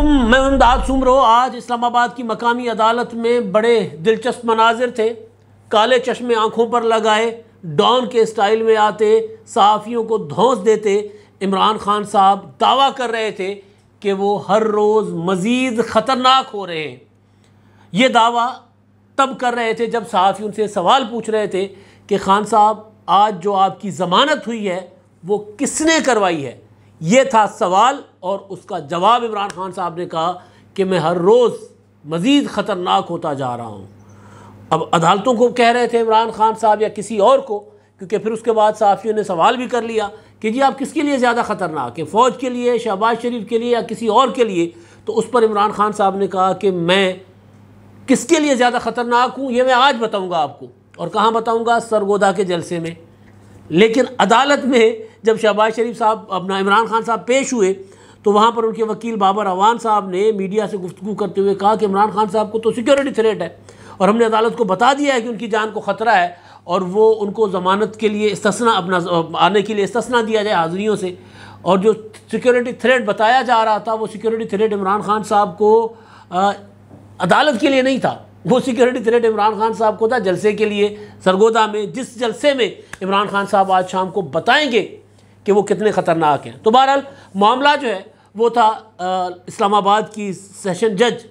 अलैक्म मैं अमदाद सुमरो आज इस्लामाबाद की मकामी अदालत में बड़े दिलचस्प मनाजिर थे काले चश्मे आँखों पर लगाए डॉन के स्टाइल में आते सहाफ़ियों को धौंस देते इमरान खान साहब दावा कर रहे थे कि वो हर रोज़ मज़ीद ख़तरनाक हो रहे हैं ये दावा तब कर रहे थे जब सहाफ़ी उनसे सवाल पूछ रहे थे कि खान साहब आज जो आपकी ज़मानत हुई है वो किसने करवाई है ये था सवाल और उसका जवाब इमरान खान साहब ने कहा कि मैं हर रोज़ मज़ीद ख़तरनाक होता जा रहा हूँ अब अदालतों को कह रहे थे इमरान खान साहब या किसी और को क्योंकि फिर उसके बाद साफियों ने सवाल भी कर लिया कि जी आप किसके लिए ज़्यादा ख़तरनाक हैं फ़ौज के लिए शहबाज शरीफ के लिए या किसी और के लिए तो उस पर इमरान खान साहब ने कहा कि मैं किसके लिए ज़्यादा ख़तरनाक हूँ ये मैं आज बताऊँगा आपको और कहाँ बताऊँगा सरगोदा के जलसे में लेकिन अदालत में जब शहबाज शरीफ साहब अपना इमरान खान साहब पेश हुए तो वहाँ पर उनके वकील बाबर अवान साहब ने मीडिया से गुफ्तु करते हुए कहा कि इमरान खान साहब को तो सिक्योरिटी थ्रेट है और हमने अदालत को बता दिया है कि उनकी जान को ख़तरा है और वो उनको ज़मानत के लिए इसना अपना आने के लिए इसना दिया जाए हाजिरियों से और जो सिक्योरिटी थ्रेट बताया जा रहा था वो सिक्योरिटी थ्रेट इमरान खान साहब को आ, अदालत के लिए नहीं था वो सिक्योरिटी थ्रेट इमरान खान साहब को था जलसे के लिए सरगोदा में जिस जलसे में इमरान खान साहब आज शाम को बताएंगे कि वो कितने ख़तरनाक हैं तो बहरहाल मामला जो है वो था इस्लामाबाद की सेशन जज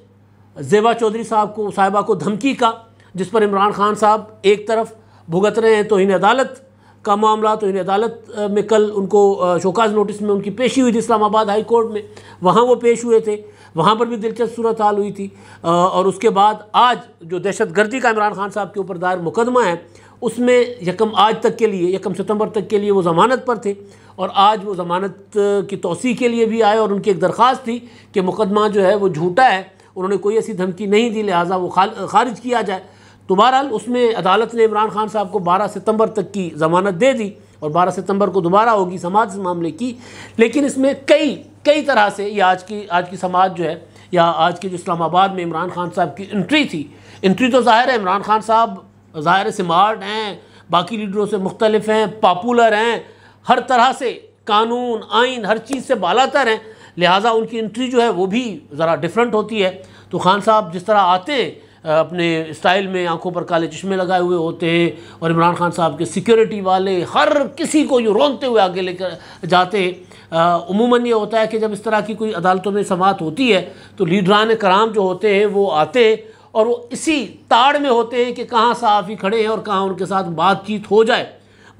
जेबा चौधरी साहब को साहिबा को धमकी का जिस पर इमरान खान साहब एक तरफ भुगत रहे हैं तो इन अदालत का मामला तो इन अदालत में कल उनको शोकाज नोटिस में उनकी पेशी हुई थी इस्लामाबाद हाई कोर्ट में वहाँ वो पेश हुए थे वहाँ पर भी दिलचस्प सूरत हाल हुई थी और उसके बाद आज जो दहशत गर्दी का इमरान खान साहब के ऊपर दायर मुकदमा है उसमें यकम आज तक के लिए यकम सितंबर तक के लिए वो ज़मानत पर थे और आज वो ज़मानत की तोसी के लिए भी आए और उनकी एक दरख्वास्त थी कि मुकदमा जो है वो झूठा है उन्होंने कोई ऐसी धमकी नहीं दी लिहाजा वो खारिज किया जाए तो बहरहाल उसमें अदालत ने इमरान खान साहब को बारह सितम्बर तक की ज़मानत दे दी और बारह सितम्बर को दोबारा होगी समाज इस मामले की लेकिन इसमें कई कई तरह से ये आज की आज की समाज जो है या आज के जो इस्लामाबाद में इमरान खान साहब की एंट्री थी एंट्री तो ज़ाहिर है इमरान खान साहब ज़ाहिर स्मार्ट हैं बाकी लीडरों से मुख्तलफ हैं पॉपुलर हैं हर तरह से कानून आइन हर चीज़ से बालातर हैं लिहाजा उनकी एंट्री जो है वो भी ज़रा डिफरेंट होती है तो खान साहब जिस तरह आते हैं अपने स्टाइल में आंखों पर काले चश्मे लगाए हुए होते हैं और इमरान खान साहब के सिक्योरिटी वाले हर किसी को यूँ रोनते हुए आगे लेकर जाते हैं उमूमन ये होता है कि जब इस तरह की कोई अदालतों में समात होती है तो लीडरान कराम जो होते हैं वो आते हैं और वो इसी ताड़ में होते हैं कि कहाँ सहाफ़ी खड़े हैं और कहाँ उनके साथ बातचीत हो जाए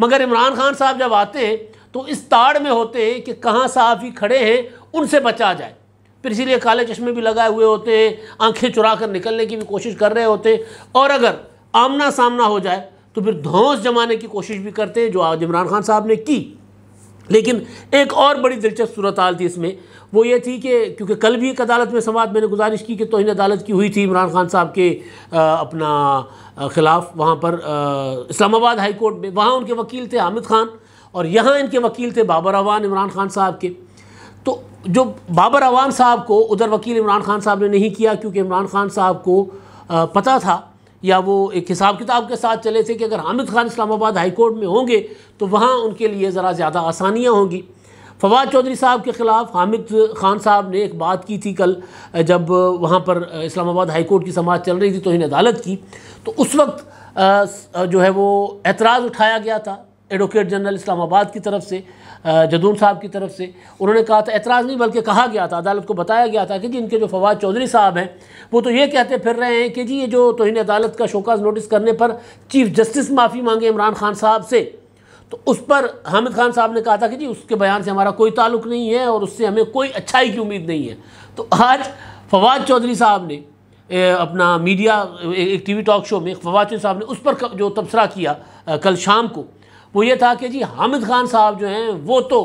मगर इमरान खान साहब जब आते हैं तो इस ताड़ में होते हैं कि कहाँ सहाफ़ी खड़े हैं उनसे बचा जाए फिर इसीलिए काले चश्मे भी लगाए हुए होते हैं आंखें चुरा कर निकलने की भी कोशिश कर रहे होते हैं और अगर आमना सामना हो जाए तो फिर धौस जमाने की कोशिश भी करते हैं जो आज इमरान खान साहब ने की लेकिन एक और बड़ी दिलचस्प सूरत हाल थी इसमें वो ये थी कि क्योंकि कल भी एक अदालत में समात मैंने गुजारिश की कि तोहन अदालत की हुई थी इमरान खान साहब के आ, अपना ख़िलाफ़ वहाँ पर इस्लामाबाद हाई कोर्ट में वहाँ उनके वकील थे हामिद खान और यहाँ इनके वकील थे बाबर अवान इमरान खान साहब के तो जो बाबर अवान साहब को उधर वकील इमरान खान साहब ने नहीं किया क्योंकि इमरान खान साहब को आ, पता था या वो एक हिसाब किताब के साथ चले थे कि अगर हामिद खान इस्लामाबाद हाई कोर्ट में होंगे तो वहाँ उनके लिए ज़रा ज़्यादा आसानियाँ होंगी फवाद चौधरी साहब के ख़िलाफ़ हामिद खान साहब ने एक बात की थी कल जब वहाँ पर इस्लामाबाद हाई कोर्ट की समाज चल रही थी इन तो अदालत की तो उस वक्त जो है वो एतराज़ उठाया गया था एडवोकेट जनरल इस्लामाबाद की तरफ से जदून साहब की तरफ से उन्होंने कहा था एतराज़ नहीं बल्कि कहा गया था अदालत को बताया गया था कि जी इनके जो फवाद चौधरी साहब हैं वो तो ये कहते फिर रहे हैं कि जी ये जो तोहन अदालत का शोकाज नोटिस करने पर चीफ़ जस्टिस माफ़ी मांगे इमरान खान साहब से तो उस पर हामिद खान साहब ने कहा था कि जी उसके बयान से हमारा कोई ताल्लुक नहीं है और उससे हमें कोई अच्छाई की उम्मीद नहीं है तो आज फवाद चौधरी साहब ने अपना मीडिया एक टीवी टॉक शो में फवाद चौधरी साहब ने उस पर जो तबसरा किया कल शाम को वो ये था कि जी हामिद खान साहब जो हैं वो तो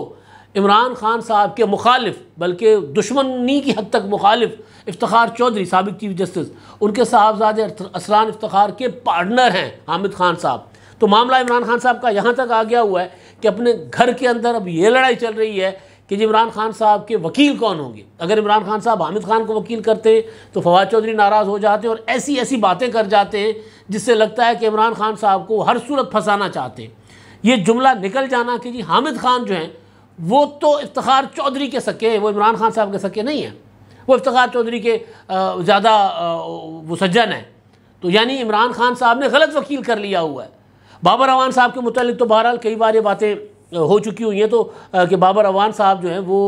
इमरान खान साहब के मुखालिफ बल्कि दुश्मनी की हद तक मुखालिफ इफ्तार चौधरी सबक चीफ जस्टिस उनके साहबजादे असरान इफ्तार के पार्टनर हैं हामिद खान साहब तो मामला इमरान खान साहब का यहाँ तक आ गया हुआ है कि अपने घर के अंदर अब ये लड़ाई चल रही है कि जी इमरान खान साहब के वकील कौन होंगे अगर इमरान खान साहब हामिद खान को वकील करते तो फवाद चौधरी नाराज़ हो जाते और ऐसी ऐसी बातें कर जाते हैं जिससे लगता है कि इमरान खान साहब को हर सूरत फंसाना चाहते हैं ये जुमला निकल जाना कि जी हामिद खान जो हैं वो तो इफ्तार चौधरी के सके हैं वो इमरान खान साहब के सके नहीं हैं वो इफ्तार चौधरी के ज़्यादा वो सज्जन हैं तो यानी इमरान खान साहब ने गलत वकील कर लिया हुआ है बाबर अवान साहब के मतलब तो बहरहाल कई बार ये बातें हो चुकी हुई हैं तो कि बाबर अवान साहब जो हैं वो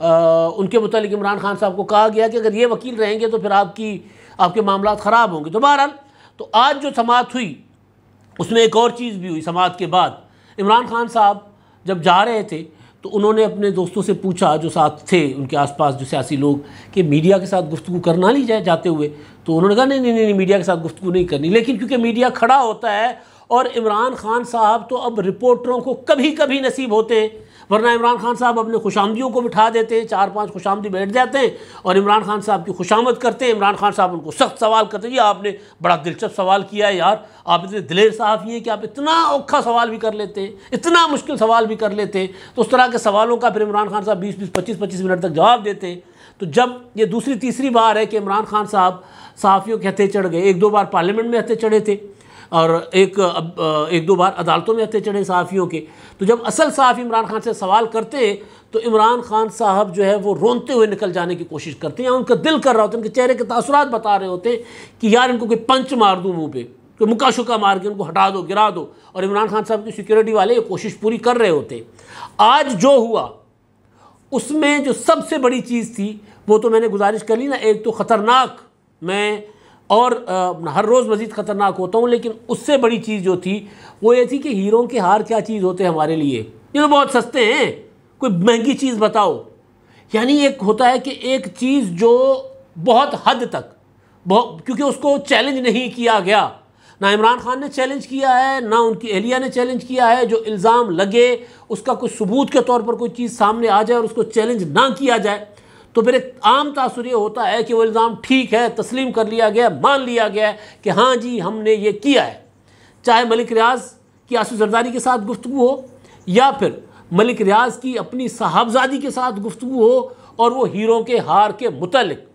आ, उनके मतलब इमरान खान साहब को कहा गया कि अगर ये वकील रहेंगे तो फिर आपकी आपके मामला ख़राब होंगे तो बहरहाल तो आज जो समात हुई उसमें एक और चीज़ भी हुई समात के बाद इमरान खान साहब जब जा रहे थे तो उन्होंने अपने दोस्तों से पूछा जो साथ थे उनके आसपास जो सियासी लोग कि मीडिया के साथ गुफ्तु करना नहीं जाए जाते हुए तो उन्होंने कहा नहीं नहीं नहीं मीडिया के साथ गुफ्तु नहीं करनी लेकिन क्योंकि मीडिया खड़ा होता है और इमरान खान साहब तो अब रिपोर्टरों को कभी कभी नसीब होते हैं वरना इमरान खान साहब अपने खुशामदियों को बिठा देते हैं चार पांच खुशामदी बैठ जाते हैं और इमरान खान साहब की खुशामद करते हैं इमरान खान साहब उनको सख्त सवाल करते हैं जी आपने बड़ा दिलचस्प सवाल किया है यार आप इतने दिलेर साहब हैं कि आप इतना औखा सवाल भी कर लेते हैं इतना मुश्किल सवाल भी कर लेते हैं तो उस तरह के सवालों का फिर इमरान खान साहब बीस बीस पच्चीस पच्चीस मिनट तक जवाब देते हैं तो जब ये दूसरी तीसरी बार है कि इमरान खान साहब सहाफ़ियों के हथे चढ़ गए एक दो बार पार्लियामेंट में हथे चढ़े थे और एक अब एक दो बार अदालतों में हत्या चढ़े सहाफ़ियों के तो जब असल सहाफ़ी इमरान खान से सवाल करते तो इमरान खान साहब जो है वो रोनते हुए निकल जाने की कोशिश करते हैं उनका दिल कर रहा होता है उनके चेहरे के तसरत बता रहे होते हैं कि यार इनको कोई पंच मार दूँ मुँह पर कोई मुका शुका मार के उनको हटा दो गिरा दो और इमरान खान साहब की सिक्योरिटी वाले ये कोशिश पूरी कर रहे होते आज जो हुआ उसमें जो सबसे बड़ी चीज़ थी वो तो मैंने गुजारिश कर ली ना एक तो ख़तरनाक मैं और आ, हर रोज़ मज़ीद ख़तरनाक होता हूँ लेकिन उससे बड़ी चीज़ जो थी वो ये थी कि हीरो के हार क्या चीज़ होते हैं हमारे लिए ये तो बहुत सस्ते हैं कोई महंगी चीज़ बताओ यानी एक होता है कि एक चीज़ जो बहुत हद तक बहुत क्योंकि उसको चैलेंज नहीं किया गया ना इमरान खान ने चैलेंज किया है ना उनकी एहलिया ने चैलेंज किया है जो इल्ज़ाम लगे उसका कोई सबूत के तौर पर कोई चीज़ सामने आ जाए और उसको चैलेंज ना किया जाए तो फिर एक आम तासर ये होता है कि वो इल्ज़ाम ठीक है तस्लीम कर लिया गया मान लिया गया कि हाँ जी हमने ये किया है चाहे मलिक रियाज की आसू जरदारी के साथ गुफ्तु हो या फिर मलिक रियाज की अपनी साहबजादी के साथ गुफ्तु हो और वो हीरो के हार के मुतलक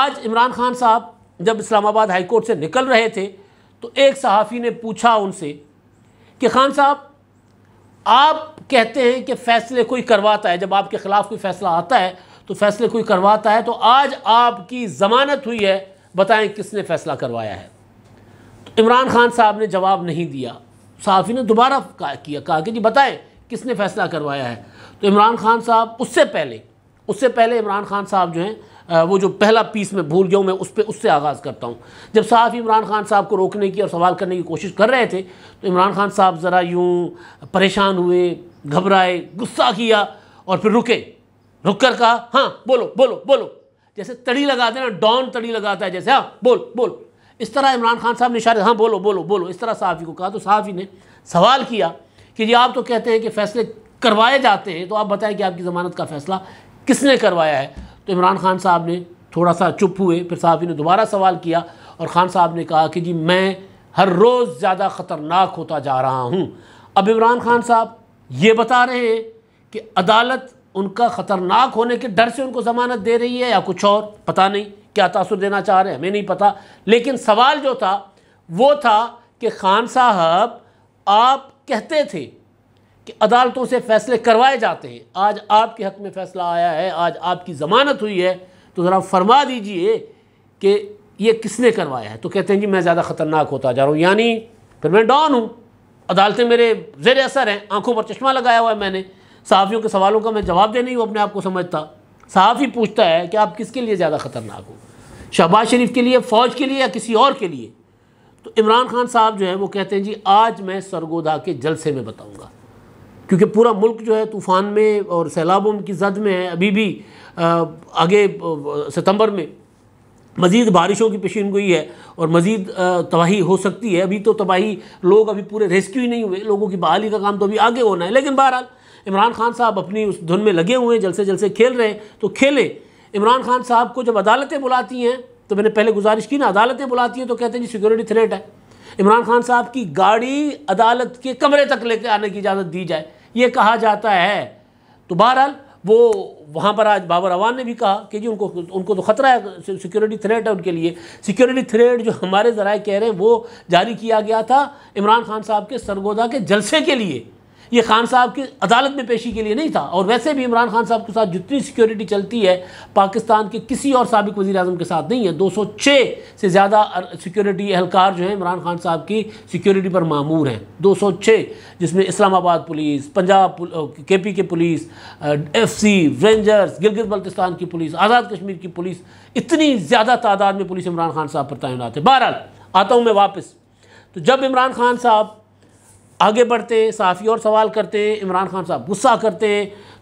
आज इमरान खान साहब जब इस्लामाबाद हाई कोर्ट से निकल रहे थे तो एक सहाफ़ी ने पूछा उनसे कि खान साहब आप कहते हैं कि फ़ैसले कोई करवाता है जब आपके ख़िलाफ़ कोई फ़ैसला आता है तो फैसले कोई करवाता है तो आज आपकी ज़मानत हुई है बताएं किसने फैसला करवाया है तो इमरान खान साहब ने जवाब नहीं दिया साफ़ी ने दोबारा किया कहा कि जी बताएं किसने फैसला करवाया है तो इमरान खान साहब उससे पहले उससे पहले इमरान खान साहब जो हैं वो जो पहला पीस में भूल गया हूँ मैं उस पर उससे आगाज़ करता हूँ जब साफ इमरान खान साहब को रोकने की और सवाल करने की कोशिश कर रहे थे तो इमरान खान साहब ज़रा यूँ परेशान हुए घबराए गुस्सा किया और फिर रुके नुक्कर कहा हाँ बोलो बोलो बोलो जैसे तड़ी लगाते हैं ना डॉन तड़ी लगाता है जैसे हाँ बोल बोल इस तरह इमरान खान साहब ने इशारे हाँ बोलो बोलो बोलो इस तरह सहाफ़ी को कहा तो सहाफ़ी ने सवाल किया कि जी आप तो कहते हैं कि फ़ैसले करवाए जाते हैं तो आप बताएं कि आपकी ज़मानत का फ़ैसला किसने करवाया है तो इमरान खान साहब ने थोड़ा सा चुप हुए फिर सहाफ़ी ने दोबारा सवाल किया और ख़ान साहब ने कहा कि जी मैं हर रोज़ ज़्यादा ख़तरनाक होता जा रहा हूँ अब इमरान खान साहब ये बता रहे हैं कि अदालत उनका ख़तरनाक होने के डर से उनको ज़मानत दे रही है या कुछ और पता नहीं क्या तासर देना चाह रहे हैं हमें नहीं पता लेकिन सवाल जो था वो था कि खान साहब आप कहते थे कि अदालतों से फ़ैसले करवाए जाते हैं आज आपके हक़ में फ़ैसला आया है आज आपकी ज़मानत हुई है तो ज़रा फरमा दीजिए कि ये किसने करवाया है तो कहते हैं जी मैं ज़्यादा ख़तरनाक होता जा रहा हूँ यानी फिर मैं डॉन हूँ अदालतें मेरे जेर असर हैं आंखों पर चश्मा लगाया हुआ है मैंने सहाफ़ियों के सवालों का मैं जवाब देने ही वो अपने आप को समझता सहाफ़ी पूछता है कि आप किसके लिए ज़्यादा ख़तरनाक हो शहबाज शरीफ के लिए फ़ौज के लिए या किसी और के लिए तो इमरान खान साहब जो है वो कहते हैं जी आज मैं सरगोदा के जलसे में बताऊँगा क्योंकि पूरा मुल्क जो है तूफ़ान में और सैलाबों की जद में है अभी भी आगे सितंबर में मज़ीद बारिशों की पेशीन गोई है और मज़ीद तबाही हो सकती है अभी तो तबाही लोग अभी पूरे रेस्क्यू ही नहीं हुए लोगों की बहाली का काम तो अभी आगे होना है लेकिन बहरहाल इमरान खान साहब अपनी उस धुन में लगे हुए हैं जलसे जलसे खेल रहे हैं तो खेलें इमरान खान साहब को जब अदालतें बुलाती हैं तो मैंने पहले गुजारिश की ना अदालतें बुलाती हैं तो कहते हैं जी सिक्योरिटी थ्रेट है इमरान खान साहब की गाड़ी अदालत के कमरे तक लेकर आने की इजाज़त दी जाए ये कहा जाता है तो बहरहाल वो वहाँ पर आज बाबर अवान ने भी कहा कि जी उनको उनको तो ख़तरा है सिक्योरिटी थ्रेट है उनके लिए सिक्योरिटी थ्रेट जो हमारे ज़रा कह रहे हैं वो जारी किया गया था इमरान खान साहब के सरगोदा के जलसे के लिए ये खान साहब की अदालत में पेशी के लिए नहीं था और वैसे भी इमरान खान साहब के साथ जितनी सिक्योरिटी चलती है पाकिस्तान के किसी और सबक वजी अजम के साथ नहीं है दो सौ छः से ज़्यादा सिक्योरिटी एहलकार जो हैं इमरान खान साहब की सिक्योरिटी पर मामूर हैं दो सौ छः जिसमें इस्लामाबाद पुलिस पंजाब के P K police F C rangers Gilgit Baltistan की पुलिस आज़ाद कश्मीर की पुलिस इतनी ज़्यादा तादाद में पुलिस इमरान खान साहब पर तैनात है बहरहाल आता हूँ मैं वापस तो जब इमरान खान साहब आगे बढ़ते साफ़ी और सवाल करते इमरान खान साहब गुस्सा करते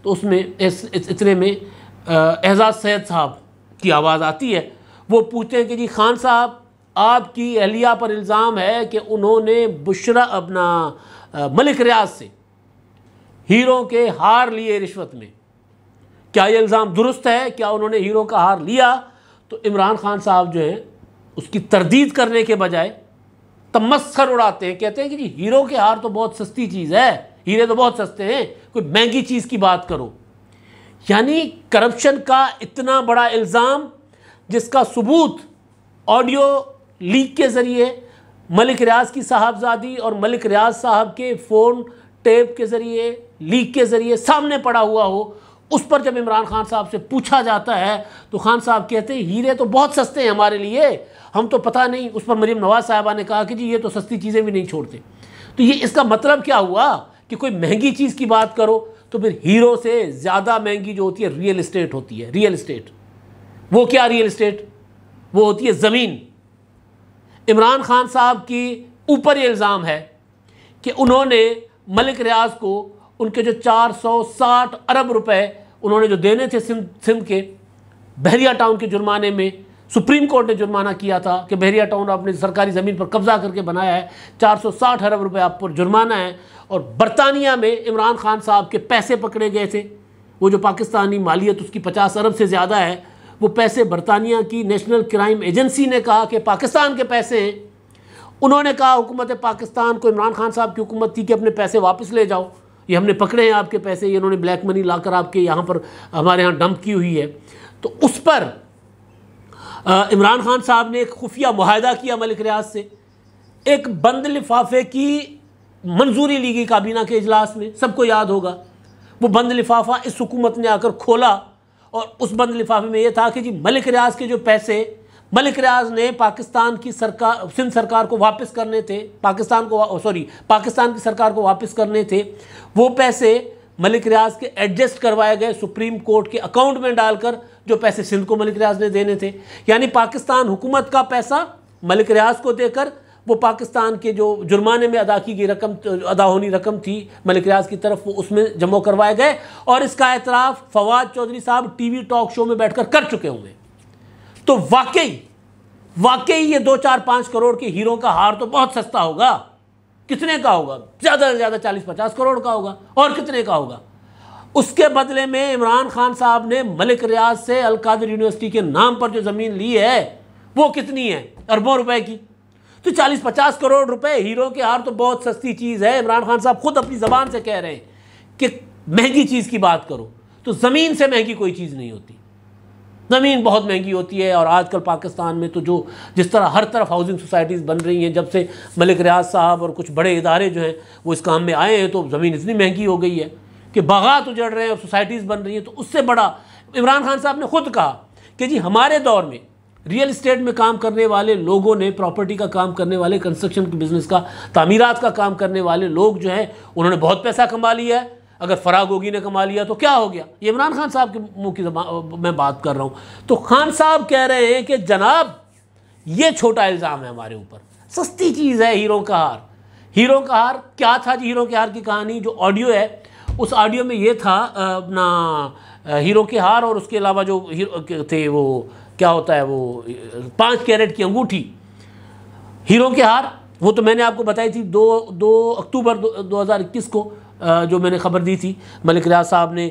तो उसमें इस, इस इतने में एजाज़ सैद साहब की आवाज़ आती है वो पूछते हैं कि जी खान साहब आपकी अहलिया पर इल्ज़ाम है कि उन्होंने बुशरा अपना मलिक रियाज से हीरो के हार लिए रिश्वत में क्या ये इल्ज़ाम दुरुस्त है क्या उन्होंने हीरो का हार लिया तो इमरान खान साहब जो हैं उसकी तरदीद करने के बजाय तमस्कर उड़ाते हैं कहते हैं कि जी हीरो के हार तो बहुत सस्ती चीज़ है हीरे तो बहुत सस्ते हैं कोई महंगी चीज़ की बात करो यानी करप्शन का इतना बड़ा इल्ज़ाम जिसका सबूत ऑडियो लीक के ज़रिए मलिक रियाज की साहबजादी और मलिक रियाज साहब के फ़ोन टेप के ज़रिए लीक के ज़रिए सामने पड़ा हुआ हो उस पर जब इमरान खान साहब से पूछा जाता है तो खान साहब कहते हैं हीरे तो बहुत सस्ते हैं हमारे लिए हम तो पता नहीं उस पर मरीम नवाज़ साहबा ने कहा कि जी ये तो सस्ती चीज़ें भी नहीं छोड़ते तो ये इसका मतलब क्या हुआ कि कोई महंगी चीज़ की बात करो तो फिर हीरो से ज़्यादा महंगी जो होती है रियल इस्टेट होती है रियल इस्टेट वो क्या रियल इस्टेट वो होती है ज़मीन इमरान खान साहब की ऊपर ये इल्ज़ाम है कि उन्होंने मलिक रियाज को उनके जो 460 अरब रुपए उन्होंने जो देने थे सिंध सिंध के बहरिया टाउन के जुर्माने में सुप्रीम कोर्ट ने जुर्माना किया था कि बहरिया टाउन आपने सरकारी ज़मीन पर कब्जा करके बनाया है 460 अरब रुपए आप पर जुर्माना है और बरतानिया में इमरान खान साहब के पैसे पकड़े गए थे वो जो पाकिस्तानी मालियत उसकी पचास अरब से ज़्यादा है वो पैसे बरतानिया की नेशनल क्राइम एजेंसी ने कहा कि पाकिस्तान के पैसे हैं उन्होंने कहा हुकूमत पाकिस्तान को इमरान खान साहब की हुकूमत थी कि अपने पैसे वापस ले जाओ ये हमने पकड़े हैं आपके पैसे ये इन्होंने ब्लैक मनी लाकर आपके यहाँ पर हमारे यहाँ डंप की हुई है तो उस पर इमरान खान साहब ने एक खुफिया माहदा किया मलिक रियाज से एक बंद लिफाफे की मंजूरी ली गई काबीना के अजलास में सबको याद होगा वो बंद लिफाफा इस हुकूमत ने आकर खोला और उस बंद लिफाफे में ये था कि जी मलिक रियाज के जो पैसे मलिक रियाज ने पाकिस्तान की सरकार सिंध सरकार को वापस करने थे पाकिस्तान को सॉरी पाकिस्तान की सरकार को वापस करने थे वो पैसे मलिक रियाज के एडजस्ट करवाए गए सुप्रीम कोर्ट के अकाउंट में डालकर जो पैसे सिंध को मलिक रियाज ने देने थे यानी पाकिस्तान हुकूमत का पैसा मलिक रियाज को देकर वो पाकिस्तान के जो जुर्माने में अदा की गई रकम अदा होनी रकम थी मलिक रियाज की तरफ वो उसमें जमा करवाए गए और इसका एतराफ़ फवाद चौधरी साहब टीवी टॉक शो में बैठकर कर चुके होंगे तो वाकई वाकई ये दो चार पाँच करोड़ के हीरो का हार तो बहुत सस्ता होगा कितने का होगा ज़्यादा से ज़्यादा चालीस पचास करोड़ का होगा और कितने का होगा उसके बदले में इमरान खान साहब ने मलिक रियाज से अलकादर यूनिवर्सिटी के नाम पर जो ज़मीन ली है वो कितनी है अरबों रुपए की तो चालीस पचास करोड़ रुपए हीरो के हार तो बहुत सस्ती चीज़ है इमरान खान साहब खुद अपनी ज़बान से कह रहे हैं कि महंगी चीज़ की बात करो तो ज़मीन से महंगी कोई चीज़ नहीं होती ज़मीन बहुत महंगी होती है और आजकल पाकिस्तान में तो जो जिस तरह हर तरफ हाउसिंग सोसाइटीज़ बन रही हैं जब से मलिक रियाज साहब और कुछ बड़े इदारे जो हैं वो इस काम में आए हैं तो ज़मीन इतनी महंगी हो गई है कि बागात उजड़ रहे हैं और सोसाइटीज़ बन रही हैं तो उससे बड़ा इमरान खान साहब ने खुद कहा कि जी हमारे दौर में रियल इस्टेट में काम करने वाले लोगों ने प्रॉपर्टी का काम करने वाले कंस्ट्रक्शन के बिज़नेस का तमीरत का काम करने वाले लोग जो हैं उन्होंने बहुत पैसा कमा लिया है अगर फराग होगी ने कमा लिया तो क्या हो गया ये इमरान खान साहब के मुंह की मैं बात कर रहा हूँ तो खान साहब कह रहे हैं कि जनाब ये छोटा इल्ज़ाम है हमारे ऊपर सस्ती चीज़ है हीरो का हार हीरो का हार क्या था जी हीरो के हार की कहानी जो ऑडियो है उस ऑडियो में ये था अपना हीरो के हार और उसके अलावा जो थे वो क्या होता है वो पाँच कैरेट की अंगूठी हीरो के हार वो तो मैंने आपको बताई थी दो दो अक्टूबर दो हज़ार इक्कीस को जो मैंने ख़बर दी थी मलिक रियाज साहब ने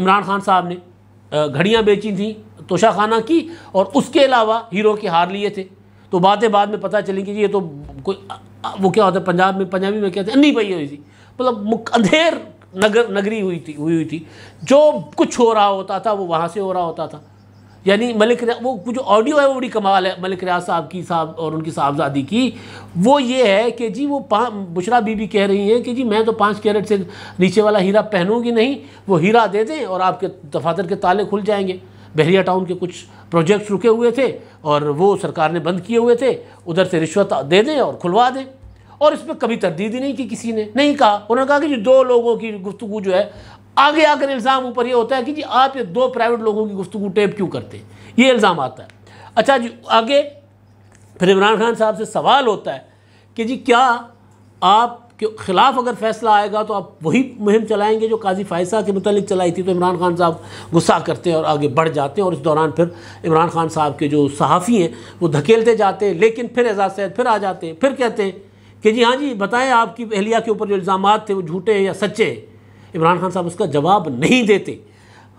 इमरान खान साहब ने घड़ियाँ बेची थी तोशा खाना की और उसके अलावा हीरो के हार लिए थे तो बातें बाद में पता चलेंगे ये तो कोई वो क्या होता है पंजाब में पंजाबी में कहते हैं अन्नी पही हुई थी मतलब अंधेर नगर नगरी हुई थी हुई हुई थी जो कुछ हो रहा होता था वो वहाँ से हो रहा होता था यानी मलिक वो जो ऑडियो है वो बड़ी कमाल है मलिक रियाज साहब की साहब और उनकी साहबजादी की वो ये है कि जी वो बुशरा बीबी कह रही हैं कि जी मैं तो पाँच कैरेट से नीचे वाला हीरा पहनूंगी नहीं वो हीरा दे दें और आपके दफातर के ताले खुल जाएंगे बहरिया टाउन के कुछ प्रोजेक्ट्स रुके हुए थे और वो सरकार ने बंद किए हुए थे उधर से रिश्वत दे दें और खुलवा दें और इसमें कभी तरदीद ही नहीं की किसी ने नहीं कहा उन्होंने कहा कि जो दो लोगों की गुफ्तु जो है आगे आकर इल्ज़ाम ऊपर ये होता है कि जी आप ये दो प्राइवेट लोगों की गुफ्तु टेप क्यों करते हैं ये इल्ज़ाम आता है अच्छा जी आगे फिर इमरान खान साहब से सवाल होता है कि जी क्या आप के ख़िलाफ़ अगर फैसला आएगा तो आप वही मुहिम चलाएंगे जो काजी फ़ायसा के मतलब चलाई थी तो इमरान खान साहब गुस्सा करते हैं और आगे बढ़ जाते हैं और इस दौरान फिर इमरान खान साहब के जो सहाफ़ी हैं वो धकेलते जाते हैं लेकिन फिर एजाज सैद फिर आ जाते हैं फिर कहते हैं कि जी हाँ जी बताएं आपकी अहलिया के ऊपर जो इल्ज़ाम थे वो झूठे हैं या सच्चे हैं इमरान खान साहब उसका जवाब नहीं देते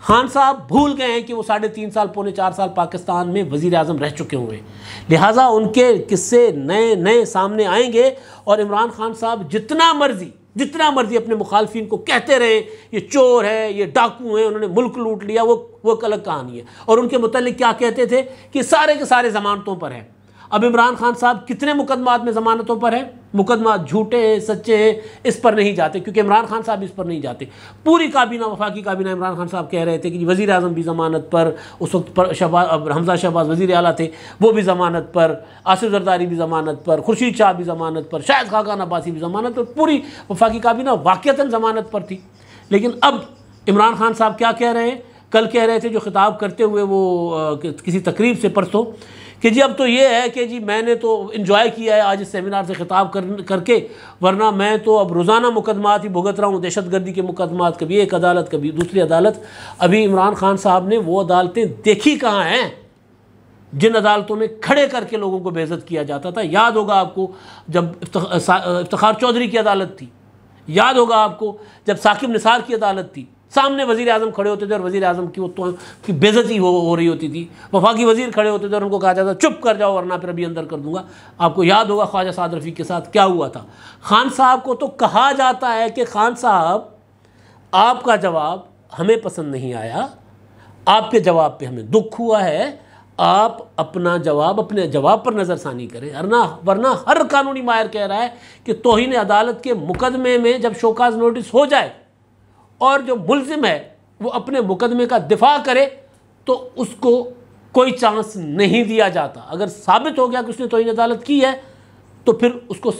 खान साहब भूल गए हैं कि वो साढ़े तीन साल पौने चार साल पाकिस्तान में वजीर अजम रह चुके हुए हैं लिहाजा उनके किस्से नए नए सामने आएंगे और इमरान खान साहब जितना मर्ज़ी जितना मर्जी अपने मुखालफी को कहते रहें ये चोर है ये डाकू हैं उन्होंने मुल्क लूट लिया वो वो एक अलग कहानी है और उनके मतलब क्या कहते थे कि सारे के सारे ज़मानतों पर हैं अब इमरान खान साहब कितने मुकदमात में ज़मानतों पर हैं मुकदमा झूठे हैं सच्चे हैं इस पर नहीं जाते क्योंकि इमरान खान साहब इस पर नहीं जाते पूरी काबीना वफाकी काबीना इमरान खान साहब कह रहे थे कि वज़ी अजम भी ज़मानत पर उस वक्त पर अब हमजा शहबाज वज़ी अला थे वो भी ज़मानत पर आसिफ जरदारी भी ज़मानत पर खुर्शीद शाह भी ज़मानत पर शायद खाकान अब्बासी भी ज़मानत पर पूरी वफाकी काबीना वाक़ता ज़मानत पर थी लेकिन अब इमरान खान साहब क्या कह रहे हैं कल कह रहे थे जो खिताब करते हुए वो किसी तकरीब से परसों कि जी अब तो ये है कि जी मैंने तो इन्जॉय किया है आज इस सेमिनार से ख़िताब कर करके वरना मैं तो अब रोज़ाना मुकदमात ही भुगत रहा हूँ दहशत गर्दी के मुकदमात कभी एक अदालत कभी दूसरी अदालत अभी इमरान खान साहब ने वो अदालतें देखी कहाँ हैं जिन अदालतों में खड़े करके लोगों को बेजत किया जाता था याद होगा आपको जब इफ्तार चौधरी की अदालत थी याद होगा आपको जब साकिब निसार की अदालत थी सामने वजीर आजम खड़े होते थे और वजीर आजम की वो तो की बेजती हो, हो रही होती थी वफाकी वजीर खड़े होते थे और उनको कहा जाता चुप कर जाओ वरना फिर अभी अंदर कर दूंगा आपको याद होगा ख्वाजा साद रफ़ी के साथ क्या हुआ था खान साहब को तो कहा जाता है कि खान साहब आपका जवाब हमें पसंद नहीं आया आपके जवाब पर हमें दुख हुआ है आप अपना जवाब अपने जवाब पर नज़रसानी करें वरना वरना हर कानूनी मायर कह रहा है कि तोहन अदालत के मुकदमे में जब शोकाज नोटिस हो जाए और जो मुलजिम है वो अपने मुकदमे का दिफा करे तो उसको कोई चांस नहीं दिया जाता अगर साबित हो गया कि उसने तोहन अदालत की है तो फिर उसको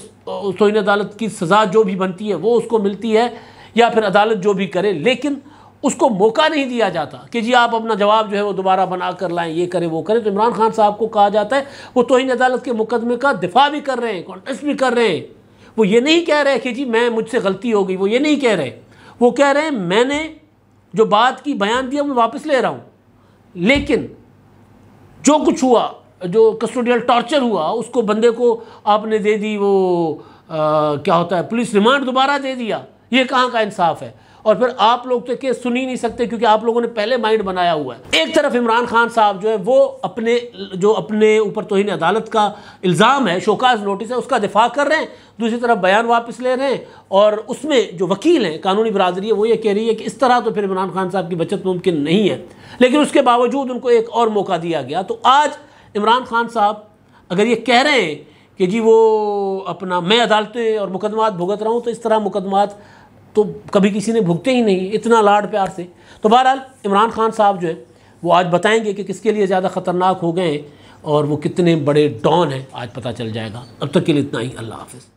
तोहन अदालत की सज़ा जो भी बनती है वो उसको मिलती है या फिर अदालत जो भी करे लेकिन उसको मौका नहीं दिया जाता कि जी आप अपना जवाब जो है वो दोबारा बना कर लाएँ ये करें वो करें तो इमरान खान साहब को कहा जाता है वो तोहन अदालत के मुकदमे का दिफा भी कर रहे हैं कॉन्टेस्ट भी कर रहे हैं वो ये नहीं कह रहे कि जी मैं मुझसे गलती हो गई वो ये नहीं कह रहे वो कह रहे हैं मैंने जो बात की बयान दिया मैं वापस ले रहा हूँ लेकिन जो कुछ हुआ जो कस्टोडियल टॉर्चर हुआ उसको बंदे को आपने दे दी वो आ, क्या होता है पुलिस रिमांड दोबारा दे दिया ये कहाँ का इंसाफ है और फिर आप लोग तो केस सुन ही नहीं सकते क्योंकि आप लोगों ने पहले माइंड बनाया हुआ है एक तरफ इमरान खान साहब जो है वो अपने जो अपने ऊपर तोहन अदालत का इल्ज़ाम है शोकाज नोटिस है उसका दिफा कर रहे हैं दूसरी तरफ बयान वापस ले रहे हैं और उसमें जो वकील हैं कानूनी बरदरी है वो ये कह रही है कि इस तरह तो फिर इमरान खान साहब की बचत मुमकिन नहीं है लेकिन उसके बावजूद उनको एक और मौका दिया गया तो आज इमरान खान साहब अगर ये कह रहे हैं कि जी वो अपना मैं अदालतें और मुकदमात भुगत रहा हूँ तो इस तरह मुकदमात तो कभी किसी ने भुगते ही नहीं इतना लाड प्यार से तो बहरहाल इमरान खान साहब जो है वो आज बताएंगे कि किसके लिए ज़्यादा ख़तरनाक हो गए हैं और वो कितने बड़े डॉन हैं आज पता चल जाएगा अब तक के लिए इतना ही अल्लाह हाफिज़